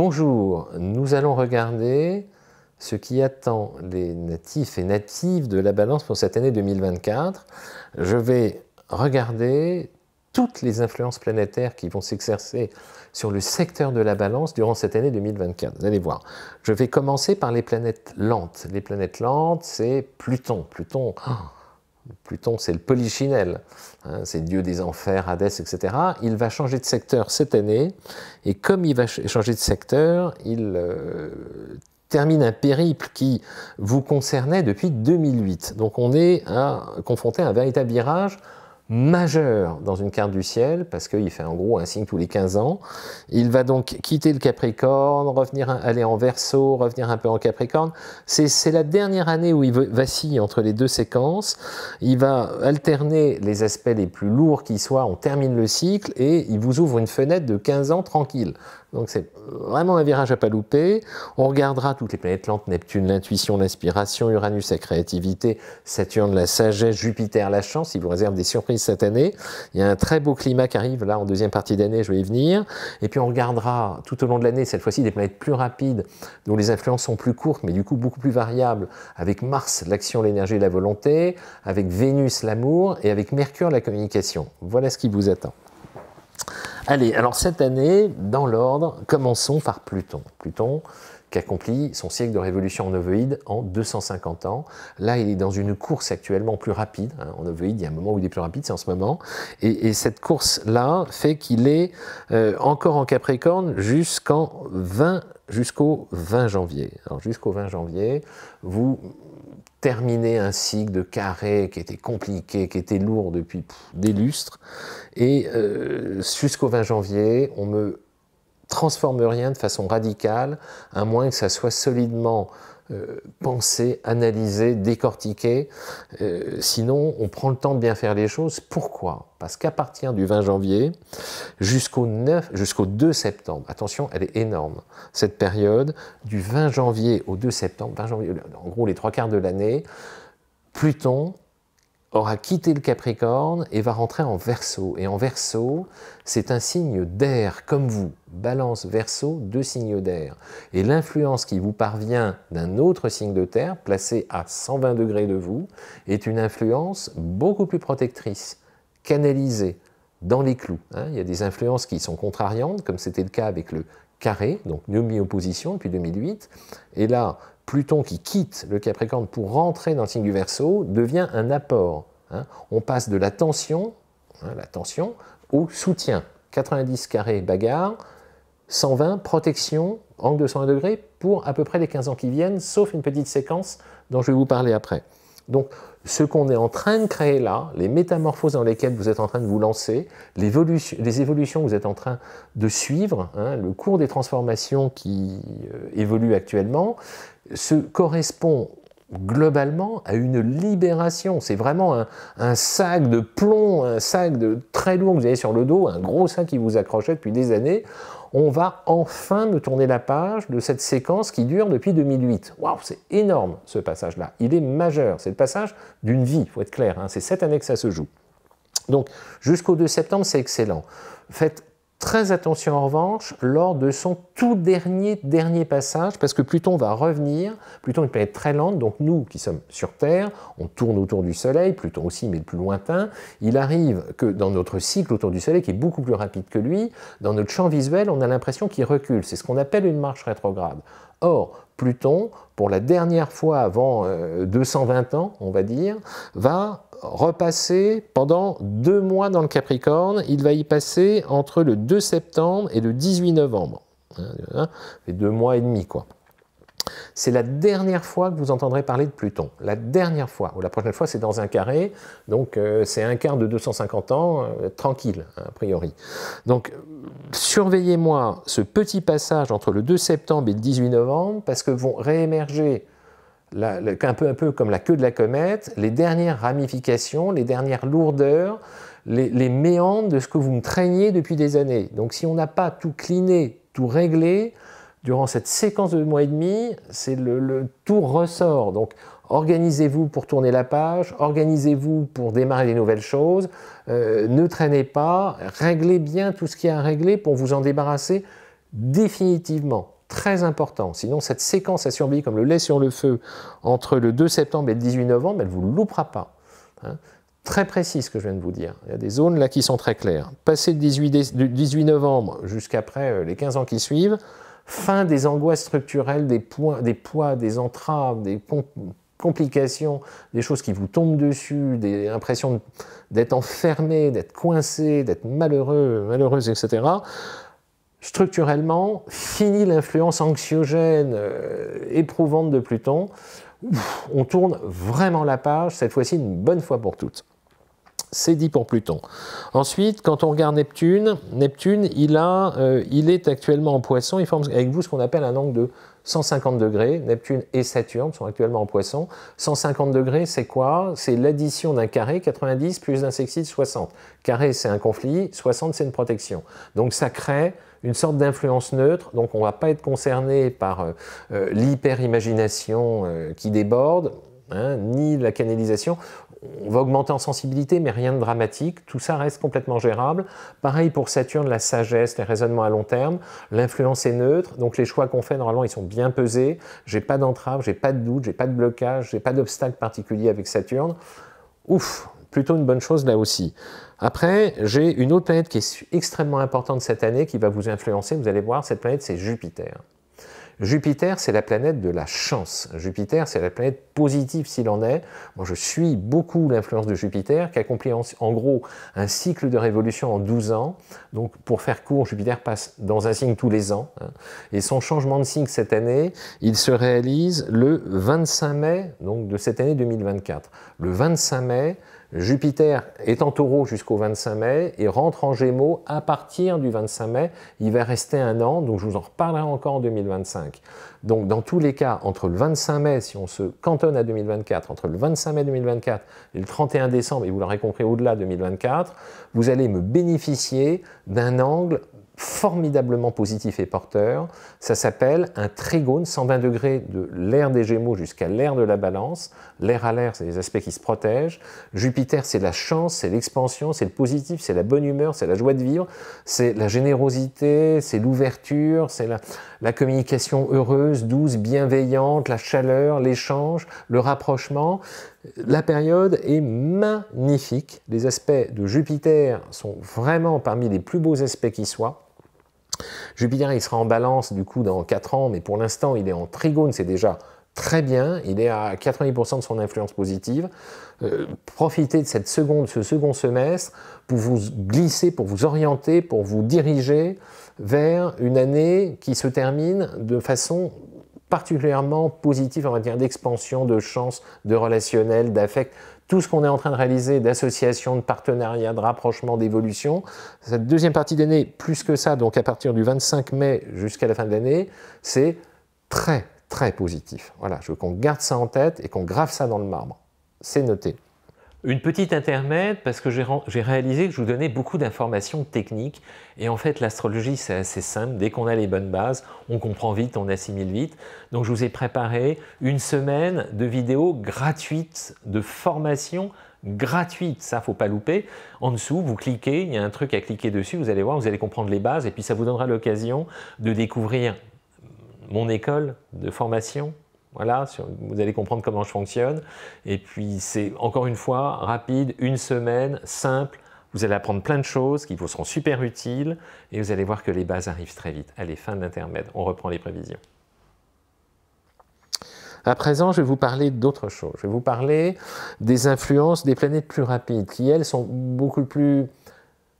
Bonjour, nous allons regarder ce qui attend les natifs et natives de la balance pour cette année 2024. Je vais regarder toutes les influences planétaires qui vont s'exercer sur le secteur de la balance durant cette année 2024. Vous allez voir. Je vais commencer par les planètes lentes. Les planètes lentes, c'est Pluton. Pluton, oh, Pluton, c'est le polychinelle, hein, c'est dieu des enfers, Hadès, etc. Il va changer de secteur cette année, et comme il va changer de secteur, il euh, termine un périple qui vous concernait depuis 2008. Donc on est confronté à un véritable virage majeur dans une carte du ciel, parce qu'il fait en gros un signe tous les 15 ans. Il va donc quitter le Capricorne, revenir, aller en verso revenir un peu en Capricorne. C'est la dernière année où il vacille entre les deux séquences. Il va alterner les aspects les plus lourds qui soient, on termine le cycle, et il vous ouvre une fenêtre de 15 ans tranquille. Donc c'est vraiment un virage à pas louper. On regardera toutes les planètes lentes, Neptune, l'intuition, l'inspiration, Uranus, la créativité, Saturne, la sagesse, Jupiter, la chance. Il vous réserve des surprises cette année. Il y a un très beau climat qui arrive là en deuxième partie d'année, je vais y venir. Et puis on regardera tout au long de l'année, cette fois-ci, des planètes plus rapides, dont les influences sont plus courtes, mais du coup beaucoup plus variables, avec Mars, l'action, l'énergie la volonté, avec Vénus, l'amour, et avec Mercure, la communication. Voilà ce qui vous attend. Allez, alors cette année, dans l'ordre, commençons par Pluton. Pluton qui accomplit son siècle de révolution en ovoïde en 250 ans. Là, il est dans une course actuellement plus rapide. Hein. en ovoïde, il y a un moment où il est plus rapide, c'est en ce moment. Et, cette course-là fait qu'il est euh, encore en Capricorne 20 jusqu'au 20 janvier. Alors jusqu'au 20 janvier, vous terminer un cycle de carré qui était compliqué, qui était lourd depuis des lustres. Et euh, jusqu'au 20 janvier, on me transforme rien de façon radicale, à moins que ça soit solidement euh, penser, analyser, décortiquer. Euh, sinon, on prend le temps de bien faire les choses. Pourquoi Parce qu'à partir du 20 janvier jusqu'au 9, 2 septembre, attention, elle est énorme. Cette période du 20 janvier au 2 septembre, 20 janvier, en gros les trois quarts de l'année, Pluton aura quitté le Capricorne et va rentrer en Verseau. Et en Verseau, c'est un signe d'air, comme vous. Balance, Verseau, deux signes d'air. Et l'influence qui vous parvient d'un autre signe de terre, placé à 120 degrés de vous, est une influence beaucoup plus protectrice, canalisée, dans les clous. Hein. Il y a des influences qui sont contrariantes, comme c'était le cas avec le carré, donc demi-opposition depuis 2008. Et là, Pluton qui quitte le Capricorne pour rentrer dans le signe du Verseau devient un apport. Hein. On passe de la tension, hein, la tension au soutien. 90 carrés bagarre, 120 protection, angle de 120 degrés pour à peu près les 15 ans qui viennent, sauf une petite séquence dont je vais vous parler après. Donc ce qu'on est en train de créer là, les métamorphoses dans lesquelles vous êtes en train de vous lancer, les évolutions que vous êtes en train de suivre, hein, le cours des transformations qui euh, évoluent actuellement, se correspond globalement à une libération. C'est vraiment un, un, sac de plomb, un sac de très lourd que vous avez sur le dos, un gros sac qui vous accrochait depuis des années on va enfin me tourner la page de cette séquence qui dure depuis 2008. Waouh, c'est énorme ce passage-là. Il est majeur. C'est le passage d'une vie, il faut être clair. Hein. C'est cette année que ça se joue. Donc, jusqu'au 2 septembre, c'est excellent. Faites Très attention en revanche lors de son tout dernier dernier passage, parce que Pluton va revenir. Pluton est une planète très lente, donc nous qui sommes sur Terre, on tourne autour du Soleil, Pluton aussi, mais le plus lointain. Il arrive que dans notre cycle autour du Soleil, qui est beaucoup plus rapide que lui, dans notre champ visuel, on a l'impression qu'il recule. C'est ce qu'on appelle une marche rétrograde. Or, Pluton, pour la dernière fois avant 220 euh, ans, on va dire, va repasser pendant deux mois dans le Capricorne. Il va y passer entre le 2 septembre et le 18 novembre. Hein, hein, les deux mois et demi, quoi. C'est la dernière fois que vous entendrez parler de Pluton. La dernière fois, ou la prochaine fois, c'est dans un carré, donc euh, c'est un quart de 250 ans, euh, tranquille, hein, a priori. Donc, surveillez-moi ce petit passage entre le 2 septembre et le 18 novembre, parce que vont réémerger un, peu, un peu comme la queue de la comète, les dernières ramifications, les dernières lourdeurs, les, méandres de ce que vous me traîniez depuis des années. Donc si on n'a pas tout cliné, tout réglé, durant cette séquence de mois et demi, c'est le, tout ressort. Donc, organisez-vous pour tourner la page, organisez-vous pour démarrer les nouvelles choses, euh, ne traînez pas, réglez bien tout ce qui est à régler pour vous en débarrasser définitivement. Très important. Sinon, cette séquence à survie, comme le lait sur le feu entre le 2 septembre et le 18 novembre, elle ne vous loupera pas. Hein. très précis ce que je viens de vous dire. Il y a des zones là qui sont très claires. Passez le 18 novembre jusqu'après euh, les 15 ans qui suivent, fin des angoisses structurelles, des, points, des poids, des entraves, des complications, des choses qui vous tombent dessus, des impressions d'être enfermé, d'être coincé, d'être malheureux, malheureuse, etc. Structurellement, fini l'influence anxiogène, euh, éprouvante de Pluton. on tourne vraiment la page, cette fois-ci une bonne fois pour toutes. C'est dit pour Pluton. Ensuite, quand on regarde Neptune, Neptune, il, a, euh, il est actuellement en poisson, il forme avec vous ce qu'on appelle un angle de 150 degrés. Neptune et Saturne sont actuellement en poisson. 150 degrés, c'est quoi C'est l'addition d'un carré, 90, plus d'un sextile, 60. Carré, c'est un conflit, 60, c'est une protection. Donc ça crée une sorte d'influence neutre, donc on ne va pas être concerné par euh, euh, l'hyper-imagination qui déborde, hein, ni la canalisation on va augmenter en sensibilité, mais rien de dramatique. Tout ça reste complètement gérable. Pareil pour Saturne, la sagesse, les raisonnements à long terme. L'influence est neutre, donc les choix qu'on fait, normalement, ils sont bien pesés. J'ai pas d'entrave, j'ai pas de doute, j'ai pas de blocage, j'ai pas d'obstacle particulier avec Saturne. Ouf, plutôt une bonne chose là aussi. Après, j'ai une autre planète qui est extrêmement importante cette année, qui va vous influencer. Vous allez voir, cette planète, c'est Jupiter. Jupiter, c'est la planète de la chance. Jupiter, c'est la planète positive s'il en est. Moi, je suis beaucoup l'influence de Jupiter, qui accomplit en, gros un cycle de révolution en 12 ans. Donc, pour faire court, Jupiter passe dans un signe tous les ans. Hein. Et son changement de signe cette année, il se réalise le 25 mai donc de cette année 2024. Le 25 mai, Jupiter est en taureau jusqu'au 25 mai et rentre en gémeaux à partir du 25 mai. Il va rester un an, donc je vous en reparlerai encore en 2025. Donc dans tous les cas, entre le 25 mai, si on se cantonne à 2024, entre le 25 mai 2024 et le 31 décembre, et vous l'aurez compris au-delà de 2024, vous allez me bénéficier d'un angle formidablement positif et porteur. Ça s'appelle un trigone, 120 degrés de l'air des Gémeaux jusqu'à l'air de la Balance. L'air à l'air, c'est les aspects qui se protègent. Jupiter, c'est la chance, c'est l'expansion, c'est le positif, c'est la bonne humeur, c'est la joie de vivre, c'est la générosité, c'est l'ouverture, c'est la, la communication heureuse, douce, bienveillante, la chaleur, l'échange, le rapprochement. La période est magnifique. Les aspects de Jupiter sont vraiment parmi les plus beaux aspects qui soient. Jupiter, il sera en balance du coup dans 4 ans, mais pour l'instant, il est en trigone, c'est déjà très bien, il est à 80% de son influence positive. Euh, profitez de cette seconde, ce second semestre pour vous glisser, pour vous orienter, pour vous diriger vers une année qui se termine de façon particulièrement positive en matière d'expansion, de chance, de relationnel, d'affect tout ce qu'on est en train de réaliser d'associations, de partenariats, de rapprochement, d'évolution. Cette deuxième partie d'année, plus que ça, donc à partir du 25 mai jusqu'à la fin de l'année, c'est très, très positif. Voilà, je veux qu'on garde ça en tête et qu'on grave ça dans le marbre. C'est noté. Une petite intermède parce que j'ai réalisé que je vous donnais beaucoup d'informations techniques et en fait l'astrologie c'est assez simple, dès qu'on a les bonnes bases, on comprend vite, on assimile vite. Donc je vous ai préparé une semaine de vidéos gratuites, de formation gratuite, ça faut pas louper. En dessous, vous cliquez, il y a un truc à cliquer dessus, vous allez voir, vous allez comprendre les bases et puis ça vous donnera l'occasion de découvrir mon école de formation voilà, vous allez comprendre comment je fonctionne. Et puis c'est encore une fois rapide, une semaine, simple. Vous allez apprendre plein de choses qui vous seront super utiles et vous allez voir que les bases arrivent très vite. Allez, fin de l'intermède, on reprend les prévisions. À présent, je vais vous parler d'autres choses. Je vais vous parler des influences des planètes plus rapides qui, elles, sont beaucoup plus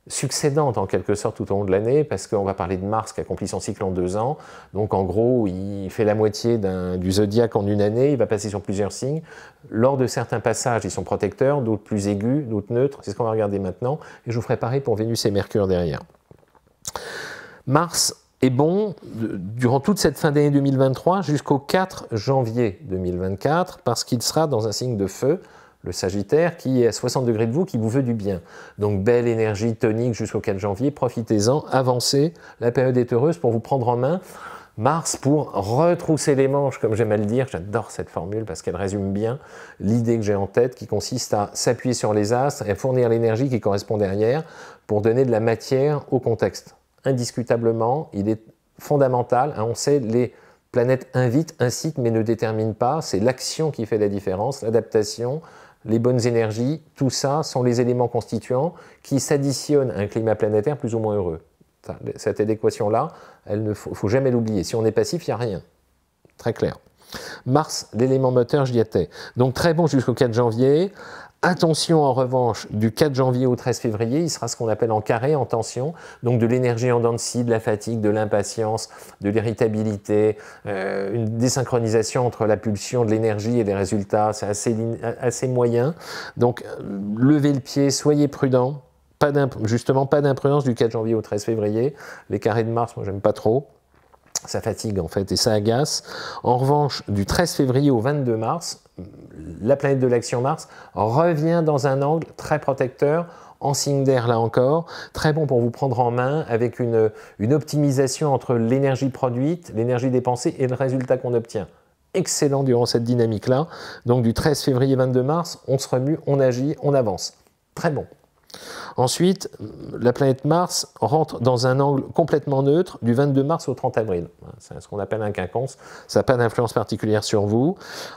succédante en quelque sorte tout au long de l'année, parce qu'on va parler de Mars qui accomplit son cycle en deux ans. Donc en gros, il fait la moitié du zodiaque en une année, il va passer sur plusieurs signes. Lors de certains passages, ils sont protecteurs, d'autres plus aigus, d'autres neutres. C'est ce qu'on va regarder maintenant. Et je vous ferai pareil pour Vénus et Mercure derrière. Mars est bon euh, durant toute cette fin d'année 2023 jusqu'au 4 janvier 2024, parce qu'il sera dans un signe de feu le Sagittaire, qui est à 60 degrés de vous, qui vous veut du bien. Donc belle énergie tonique jusqu'au 4 janvier, profitez-en, avancez, la période est heureuse pour vous prendre en main. Mars pour retrousser les manches, comme j'aime à le dire, j'adore cette formule parce qu'elle résume bien l'idée que j'ai en tête qui consiste à s'appuyer sur les astres et fournir l'énergie qui correspond derrière pour donner de la matière au contexte. Indiscutablement, il est fondamental, hein, on sait les planètes invitent, incitent mais ne déterminent pas, c'est l'action qui fait la différence, l'adaptation, les bonnes énergies, tout ça sont les éléments constituants qui s'additionnent à un climat planétaire plus ou moins heureux. Cette adéquation-là, elle ne faut, jamais l'oublier. Si on est passif, il n'y a rien. Très clair. Mars, l'élément moteur, j'y étais. Donc très bon jusqu'au 4 janvier, Attention en revanche, du 4 janvier au 13 février, il sera ce qu'on appelle en carré, en tension, donc de l'énergie en dents de scie, de la fatigue, de l'impatience, de l'irritabilité, euh, une désynchronisation entre la pulsion de l'énergie et des résultats, c'est assez, moyen. Donc euh, levez le pied, soyez prudent, pas justement pas d'imprudence du 4 janvier au 13 février, les carrés de mars, moi j'aime pas trop, ça fatigue en fait et ça agace. En revanche, du 13 février au 22 mars, la planète de l'action Mars revient dans un angle très protecteur, en signe d'air là encore, très bon pour vous prendre en main avec une, optimisation entre l'énergie produite, l'énergie dépensée et le résultat qu'on obtient. Excellent durant cette dynamique-là. Donc du 13 février 22 mars, on se remue, on agit, on avance. Très bon. Ensuite, la planète Mars rentre dans un angle complètement neutre du 22 mars au 30 avril. C'est ce qu'on appelle un quinconce. Ça n'a pas d'influence particulière sur vous.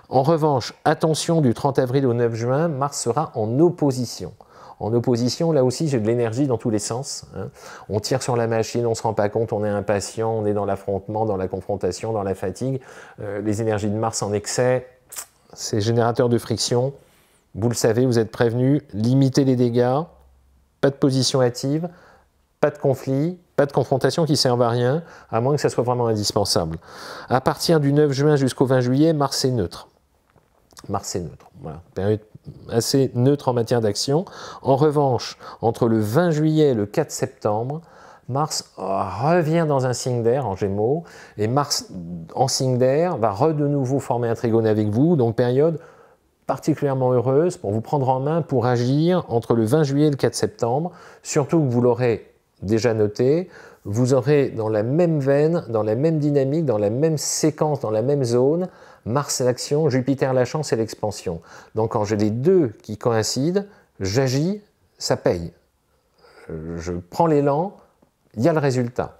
En revanche, attention, du 30 avril au 9 juin, Mars sera en opposition en opposition, là aussi, j'ai de l'énergie dans tous les sens. Hein. On tire sur la machine, on ne se rend pas compte, on est impatient, on est dans l'affrontement, dans la confrontation, dans la fatigue. Euh, les énergies de Mars en excès, c'est générateur de friction. Vous le savez, vous êtes prévenu, limitez les dégâts pas de position hâtive, pas de conflit, pas de confrontation qui sert à rien, à moins que ça soit vraiment indispensable. À partir du 9 juin jusqu'au 20 juillet, Mars est neutre. Mars est neutre. Voilà, période assez neutre en matière d'action. En revanche, entre le 20 juillet et le 4 septembre, Mars oh, revient dans un signe d'air en Gémeaux, et Mars en signe d'air va de nouveau former un trigone avec vous, donc période particulièrement heureuse pour vous prendre en main pour agir entre le 20 juillet et le 4 septembre, surtout que vous l'aurez déjà noté, vous aurez dans la même veine, dans la même dynamique, dans la même séquence, dans la même zone, Mars l'action, Jupiter la chance et l'expansion. Donc quand j'ai les deux qui coïncident, j'agis, ça paye. Je prends l'élan, il y a le résultat.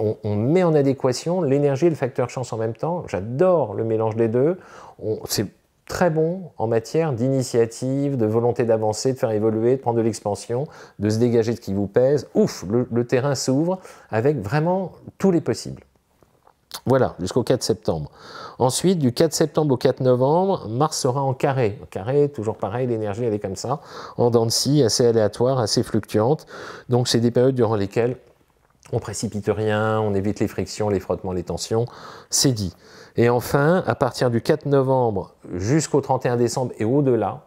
On, met en adéquation l'énergie et le facteur chance en même temps. J'adore le mélange des deux. On, très bon en matière d'initiative, de volonté d'avancer, de faire évoluer, de prendre de l'expansion, de se dégager de ce qui vous pèse. Ouf, le, terrain s'ouvre avec vraiment tous les possibles. Voilà, jusqu'au 4 septembre. Ensuite, du 4 septembre au 4 novembre, Mars sera en carré. En carré, toujours pareil, l'énergie, elle est comme ça, en dents de scie, assez aléatoire, assez fluctuante. Donc, c'est des périodes durant lesquelles on précipite rien, on évite les frictions, les frottements, les tensions, c'est dit. Et enfin, à partir du 4 novembre jusqu'au 31 décembre et au-delà,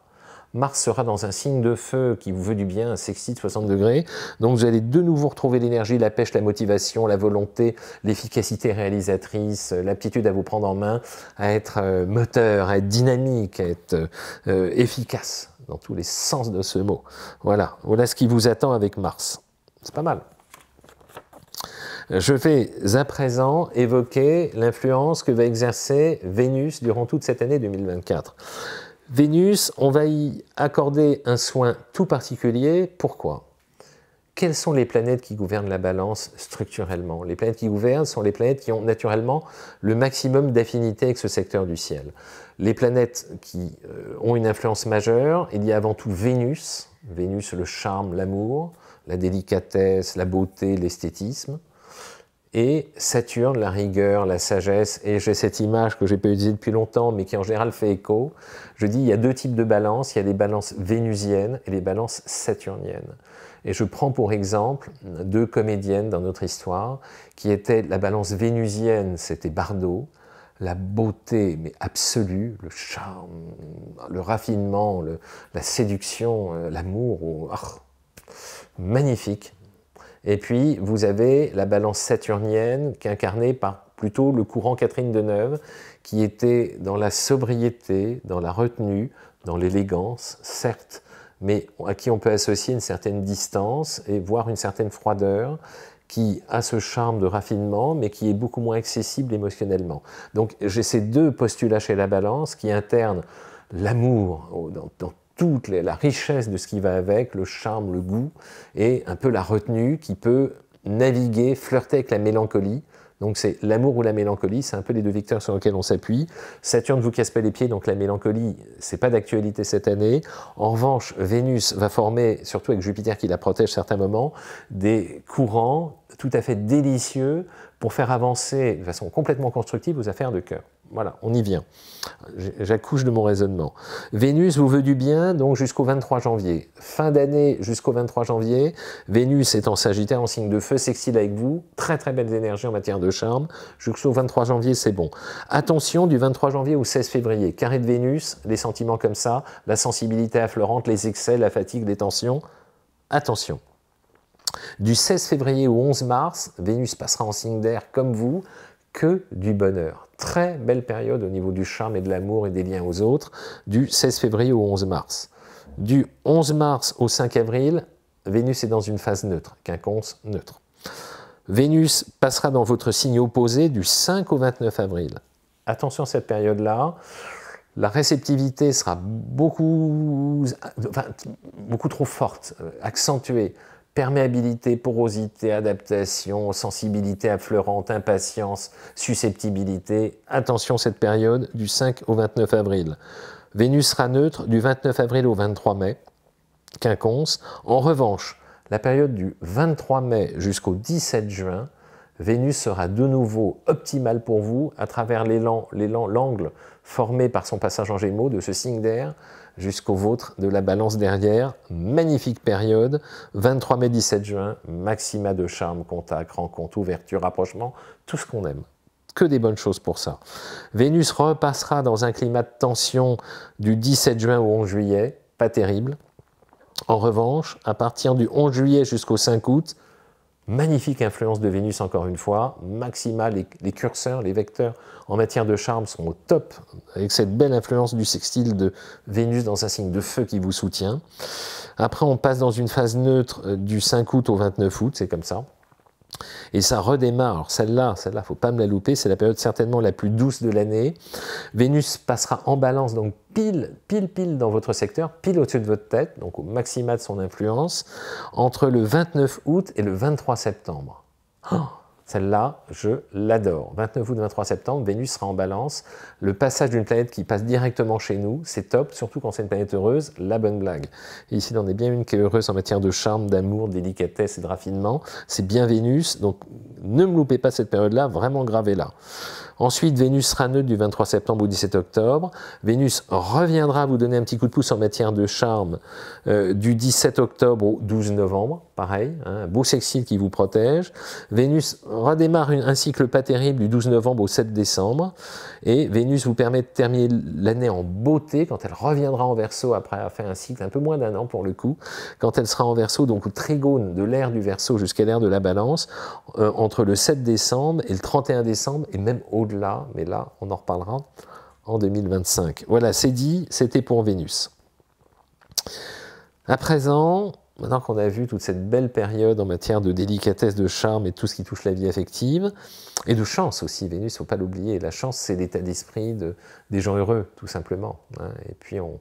Mars sera dans un signe de feu qui vous veut du bien, un sexy de 60 degrés. Donc vous allez de nouveau retrouver l'énergie, la pêche, la motivation, la volonté, l'efficacité réalisatrice, euh, l'aptitude à vous prendre en main, à être euh, moteur, à être dynamique, à être euh, efficace dans tous les sens de ce mot. Voilà, voilà ce qui vous attend avec Mars. C'est pas mal. Je vais à présent évoquer l'influence que va exercer Vénus durant toute cette année 2024. Vénus, on va y accorder un soin tout particulier. Pourquoi Quelles sont les planètes qui gouvernent la balance structurellement Les planètes qui gouvernent sont les planètes qui ont naturellement le maximum d'affinité avec ce secteur du ciel. Les planètes qui euh, ont une influence majeure, il y a avant tout Vénus, Vénus le charme, l'amour, la délicatesse, la beauté, l'esthétisme et Saturne, la rigueur, la sagesse, et j'ai cette image que j'ai pas utilisée depuis longtemps, mais qui en général fait écho. Je dis, il y a deux types de balances, il y a des balances vénusiennes et les balances saturniennes. Et je prends pour exemple deux comédiennes dans notre histoire, qui étaient la balance vénusienne, c'était Bardot, la beauté mais absolue, le charme, le raffinement, la séduction, euh, l'amour, oh, ah, magnifique, et puis, vous avez la balance saturnienne qui est incarnée par plutôt le courant Catherine Deneuve, qui était dans la sobriété, dans la retenue, dans l'élégance, certes, mais à qui on peut associer une certaine distance et voir une certaine froideur, qui a ce charme de raffinement, mais qui est beaucoup moins accessible émotionnellement. Donc j'ai ces deux postulats chez la balance qui internent l'amour dans, dans, toute la richesse de ce qui va avec, le charme, le goût, et un peu la retenue qui peut naviguer, flirter avec la mélancolie. Donc c'est l'amour ou la mélancolie, c'est un peu les deux victoires sur lesquels on s'appuie. Saturne vous casse pas les pieds, donc la mélancolie, c'est pas d'actualité cette année. En revanche, Vénus va former, surtout avec Jupiter qui la protège certains moments, des courants tout à fait délicieux pour faire avancer de façon complètement constructive vos affaires de cœur. Voilà, on y vient. J'accouche de mon raisonnement. Vénus vous veut du bien, donc jusqu'au 23 janvier. Fin d'année jusqu'au 23 janvier. Vénus est en Sagittaire, en signe de feu, sexy avec vous. Très très belles énergies en matière de charme. Jusqu'au 23 janvier, c'est bon. Attention, du 23 janvier au 16 février. Carré de Vénus, les sentiments comme ça, la sensibilité affleurante, les excès, la fatigue, les tensions. Attention. Du 16 février au 11 mars, Vénus passera en signe d'air comme vous, que du bonheur. Très belle période au niveau du charme et de l'amour et des liens aux autres, du 16 février au 11 mars. Du 11 mars au 5 avril, Vénus est dans une phase neutre, quinconce neutre. Vénus passera dans votre signe opposé du 5 au 29 avril. Attention à cette période-là, la réceptivité sera beaucoup, beaucoup trop forte, euh, accentuée perméabilité, porosité, adaptation, sensibilité affleurante, impatience, susceptibilité. Attention cette période du 5 au 29 avril. Vénus sera neutre du 29 avril au 23 mai, quinconce. En revanche, la période du 23 mai jusqu'au 17 juin, Vénus sera de nouveau optimale pour vous à travers l'élan, l'angle formé par son passage en Gémeaux de ce signe d'air jusqu'au vôtre de la balance derrière. Magnifique période. 23 mai, 17 juin, maxima de charme, contact, rencontre, ouverture, rapprochement, tout ce qu'on aime. Que des bonnes choses pour ça. Vénus repassera dans un climat de tension du 17 juin au 11 juillet, pas terrible. En revanche, à partir du 11 juillet jusqu'au 5 août, Magnifique influence de Vénus encore une fois, maxima, les, curseurs, les vecteurs en matière de charme sont au top avec cette belle influence du sextile de Vénus dans sa signe de feu qui vous soutient. Après on passe dans une phase neutre euh, du 5 août au 29 août, c'est comme ça. Et ça redémarre. Celle-là, celle-là, faut pas me la louper. C'est la période certainement la plus douce de l'année. Vénus passera en balance, donc pile, pile, pile dans votre secteur, pile au-dessus de votre tête, donc au maxima de son influence, entre le 29 août et le 23 septembre. Oh celle-là, je l'adore. 29 août, 23 septembre, Vénus sera en balance. Le passage d'une planète qui passe directement chez nous, c'est top, surtout quand c'est une planète heureuse, la bonne blague. Et ici, on est bien une qui est heureuse en matière de charme, d'amour, de délicatesse et de raffinement. C'est bien Vénus, donc ne me loupez pas cette période-là, vraiment gravez-la. Ensuite, Vénus sera neutre du 23 septembre au 17 octobre. Vénus reviendra vous donner un petit coup de pouce en matière de charme euh, du 17 octobre au 12 novembre, pareil, hein, un beau sextile qui vous protège. Vénus redémarre un cycle pas terrible du 12 novembre au 7 décembre, et Vénus vous permet de terminer l'année en beauté quand elle reviendra en verso après avoir fait un cycle un peu moins d'un an pour le coup, quand elle sera en verso, donc au trigone de l'ère du verso jusqu'à l'ère de la balance, euh, entre le 7 décembre et le 31 décembre, et même au-delà, mais là on en reparlera en 2025. Voilà, c'est dit, c'était pour Vénus. À présent, maintenant qu'on a vu toute cette belle période en matière de délicatesse, de charme et tout ce qui touche la vie affective, et de chance aussi, Vénus, faut pas l'oublier, la chance c'est l'état d'esprit des gens heureux, tout simplement. Hein. Et puis on,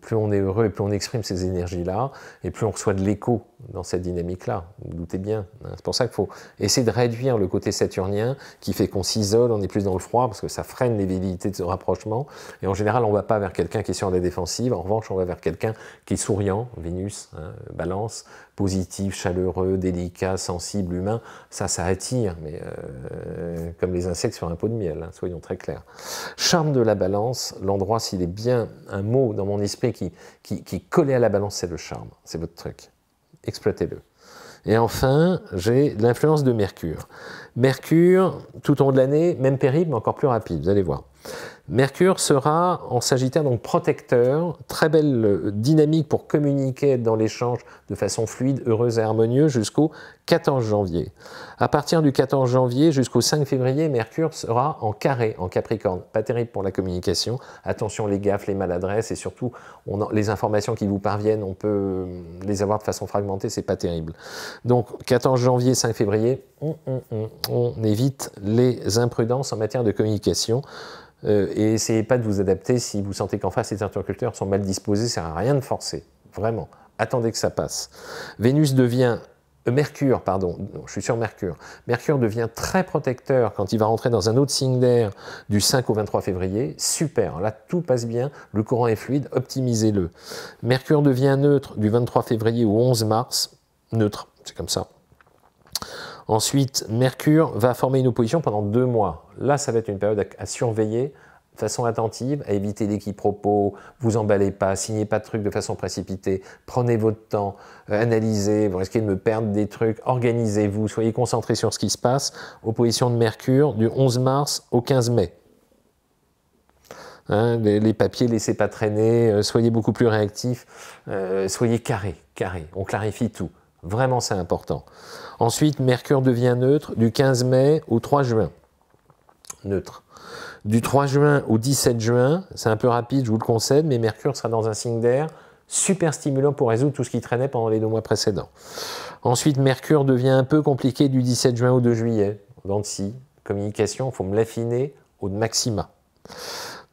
plus on est heureux et plus on exprime ces énergies-là, et plus on reçoit de l'écho dans cette dynamique-là. Vous, doutez bien. Hein. C'est pour ça qu'il faut essayer de réduire le côté saturnien qui fait qu'on s'isole, on est plus dans le froid, parce que ça freine les velléités de ce rapprochement. Et en général, on ne va pas vers quelqu'un qui est sur la défensive. En revanche, on va vers quelqu'un qui est souriant, Vénus, hein, balance, positif, chaleureux, délicat, sensible, humain, ça, ça attire, mais euh, comme les insectes sur un pot de miel, hein, soyons très clairs. Charme de la balance, l'endroit, s'il est bien un mot dans mon esprit qui, qui, qui collait à la balance, c'est le charme, c'est votre truc. Exploitez-le. Et enfin, j'ai l'influence de Mercure. Mercure, tout au long de l'année, même périple, mais encore plus rapide, vous allez voir. Mercure sera en Sagittaire donc protecteur, très belle euh, dynamique pour communiquer dans l'échange de façon fluide, heureuse et harmonieuse jusqu'au 14 janvier. À partir du 14 janvier jusqu'au 5 février, Mercure sera en carré, en Capricorne. Pas terrible pour la communication. Attention les gaffes, les maladresses et surtout les informations qui vous parviennent, on peut euh, les avoir de façon fragmentée, c'est pas terrible. Donc 14 janvier, 5 février, on évite les imprudences en matière de communication. Euh, et essayez pas de vous adapter si vous sentez qu'en face les interculteurs sont mal disposés, ça sert à rien de forcer, vraiment. Attendez que ça passe. Vénus devient euh, Mercure, pardon, je suis sur Mercure. Mercure devient très protecteur quand il va rentrer dans un autre signe d'air du 5 au 23 février. Super, hein, là tout passe bien, le courant est fluide, optimisez-le. Mercure devient neutre du 23 février au 11 mars, neutre, c'est comme ça. Ensuite, Mercure va former une opposition pendant deux mois. Là, ça va être une période à, surveiller de façon attentive, à éviter les quiproquos, vous emballez pas, signez pas de trucs de façon précipitée, prenez votre temps, euh, analysez, vous risquez de me perdre des trucs, organisez-vous, soyez concentrés sur ce qui se passe. Opposition de Mercure du 11 mars au 15 mai. Hein, les, papiers, laissez pas traîner, euh, soyez beaucoup plus réactifs, euh, soyez carrés, carré, on clarifie tout. Vraiment, c'est important. Ensuite, Mercure devient neutre du 15 mai au 3 juin. Neutre. Du 3 juin au 17 juin, c'est un peu rapide, je vous le concède, mais Mercure sera dans un signe d'air super stimulant pour résoudre tout ce qui traînait pendant les deux mois précédents. Ensuite, Mercure devient un peu compliqué du 17 juin au 2 juillet. si, communication, il faut me l'affiner au maxima.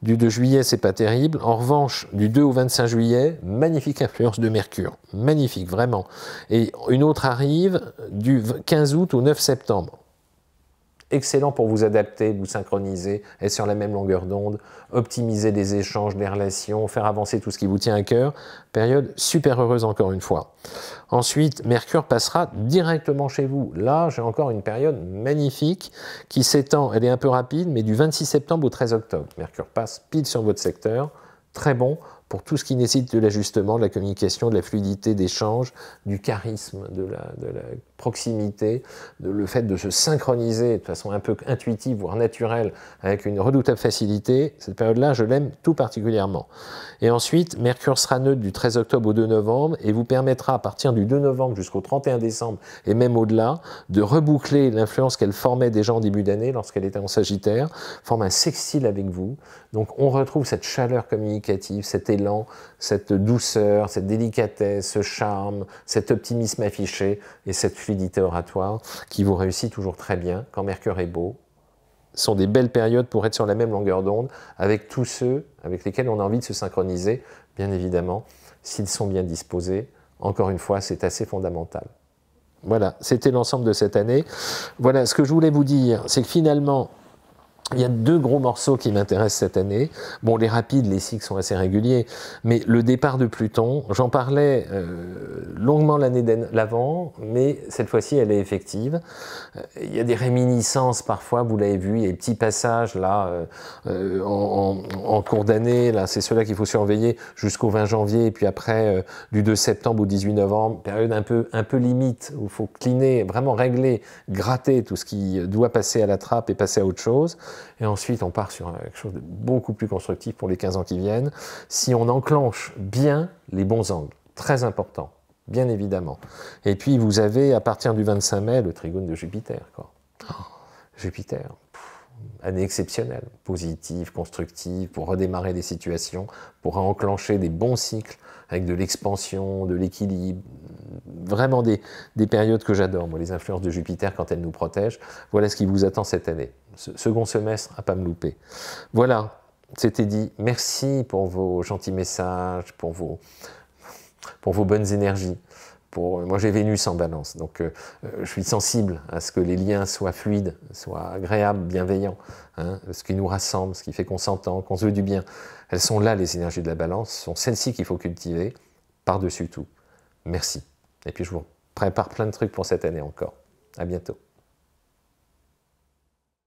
Du 2 juillet, c'est pas terrible. En revanche, du 2 au 25 juillet, magnifique influence de Mercure. Magnifique, vraiment. Et une autre arrive du 15 août au 9 septembre excellent pour vous adapter, vous synchroniser, être sur la même longueur d'onde, optimiser des échanges, des relations, faire avancer tout ce qui vous tient à cœur. Période super heureuse encore une fois. Ensuite, Mercure passera directement chez vous. Là, j'ai encore une période magnifique qui s'étend, elle est un peu rapide, mais du 26 septembre au 13 octobre. Mercure passe pile sur votre secteur. Très bon pour tout ce qui nécessite de l'ajustement, de la communication, de la fluidité d'échange, du charisme, de la, proximité, de le fait de se synchroniser de façon un peu intuitive, voire naturelle, avec une redoutable facilité, cette période-là, je l'aime tout particulièrement. Et ensuite, Mercure sera neutre du 13 octobre au 2 novembre et vous permettra, à partir du 2 novembre jusqu'au 31 décembre, et même au-delà, de reboucler l'influence qu'elle formait déjà en début d'année lorsqu'elle était en Sagittaire, forme un sextile avec vous. Donc on retrouve cette chaleur communicative, cet cette douceur, cette délicatesse, ce charme, cet optimisme affiché et cette fluidité oratoire qui vous réussit toujours très bien quand Mercure est beau. Ce sont des belles périodes pour être sur la même longueur d'onde avec tous ceux avec lesquels on a envie de se synchroniser, bien évidemment, s'ils sont bien disposés. Encore une fois, c'est assez fondamental. Voilà, c'était l'ensemble de cette année. Voilà, ce que je voulais vous dire, c'est que finalement, il y a deux gros morceaux qui m'intéressent cette année. Bon, les rapides, les cycles sont assez réguliers, mais le départ de Pluton, j'en parlais euh, longuement l'année d'avant, mais cette fois-ci, elle est effective. Euh, il y a des réminiscences parfois, vous l'avez vu, il y a des petits passages là euh, en, cours d'année, là, c'est cela qu'il faut surveiller jusqu'au 20 janvier, et puis après, du 2 septembre au 18 novembre, période un peu, un peu limite, où il faut cliner, vraiment régler, gratter tout ce qui doit passer à la trappe et passer à autre chose et ensuite on part sur quelque chose de beaucoup plus constructif pour les 15 ans qui viennent, si on enclenche bien les bons angles, très important, bien évidemment. Et puis vous avez à partir du 25 mai le trigone de Jupiter. Quoi. Oh. Jupiter, année exceptionnelle, positive, constructive, pour redémarrer des situations, pour enclencher des bons cycles avec de l'expansion, de l'équilibre, vraiment des, périodes que j'adore, moi, les influences de Jupiter quand elles nous protègent. Voilà ce qui vous attend cette année. Ce, second semestre, à pas me louper. Voilà, c'était dit. Merci pour vos gentils messages, vos, pour vos bonnes énergies moi, j'ai Vénus en balance, donc euh, je suis sensible à ce que les liens soient fluides, soient agréables, bienveillants, hein, ce qui nous rassemble, ce qui fait qu'on s'entend, qu'on se veut du bien. Elles sont là, les énergies de la balance, sont celles-ci qu'il faut cultiver par-dessus tout. Merci. Et puis, je vous prépare plein de trucs pour cette année encore. À bientôt.